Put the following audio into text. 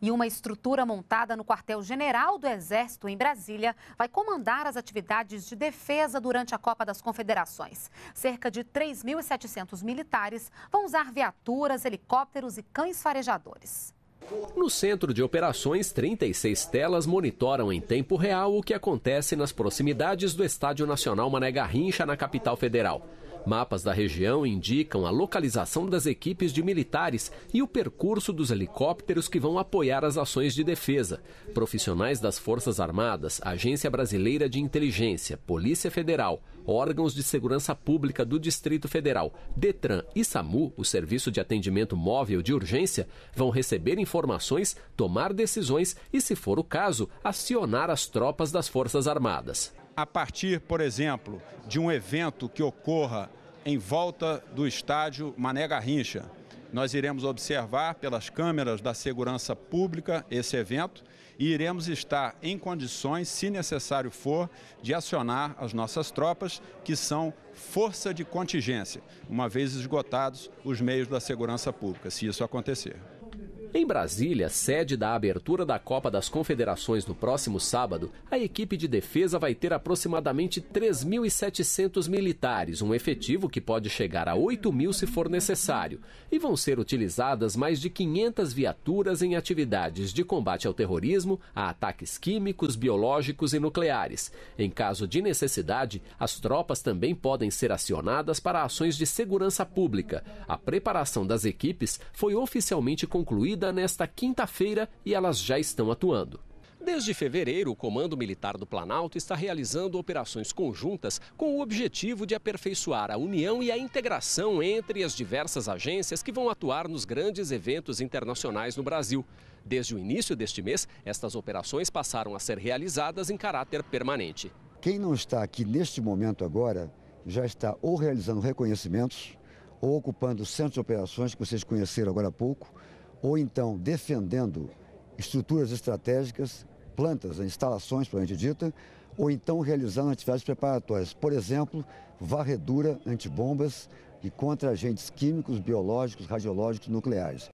e uma estrutura montada no quartel-general do Exército, em Brasília, vai comandar as atividades de defesa durante a Copa das Confederações. Cerca de 3.700 militares vão usar viaturas, helicópteros e cães farejadores. No centro de operações, 36 telas monitoram em tempo real o que acontece nas proximidades do Estádio Nacional Mané Garrincha, na capital federal. Mapas da região indicam a localização das equipes de militares e o percurso dos helicópteros que vão apoiar as ações de defesa. Profissionais das Forças Armadas, Agência Brasileira de Inteligência, Polícia Federal, órgãos de segurança pública do Distrito Federal, Detran e SAMU, o Serviço de Atendimento Móvel de Urgência, vão receber informações, tomar decisões e, se for o caso, acionar as tropas das Forças Armadas a partir, por exemplo, de um evento que ocorra em volta do estádio Mané Garrincha. Nós iremos observar pelas câmeras da segurança pública esse evento e iremos estar em condições, se necessário for, de acionar as nossas tropas, que são força de contingência, uma vez esgotados os meios da segurança pública, se isso acontecer. Em Brasília, sede da abertura da Copa das Confederações no próximo sábado, a equipe de defesa vai ter aproximadamente 3.700 militares, um efetivo que pode chegar a 8.000 mil se for necessário, e vão ser utilizadas mais de 500 viaturas em atividades de combate ao terrorismo, a ataques químicos, biológicos e nucleares. Em caso de necessidade, as tropas também podem ser acionadas para ações de segurança pública. A preparação das equipes foi oficialmente concluída nesta quinta-feira e elas já estão atuando. Desde fevereiro, o Comando Militar do Planalto está realizando operações conjuntas com o objetivo de aperfeiçoar a união e a integração entre as diversas agências que vão atuar nos grandes eventos internacionais no Brasil. Desde o início deste mês, estas operações passaram a ser realizadas em caráter permanente. Quem não está aqui neste momento agora já está ou realizando reconhecimentos ou ocupando centros de operações que vocês conheceram agora há pouco ou então defendendo estruturas estratégicas, plantas, instalações, propriamente dita, ou então realizando atividades preparatórias, por exemplo, varredura antibombas e contra agentes químicos, biológicos, radiológicos, nucleares.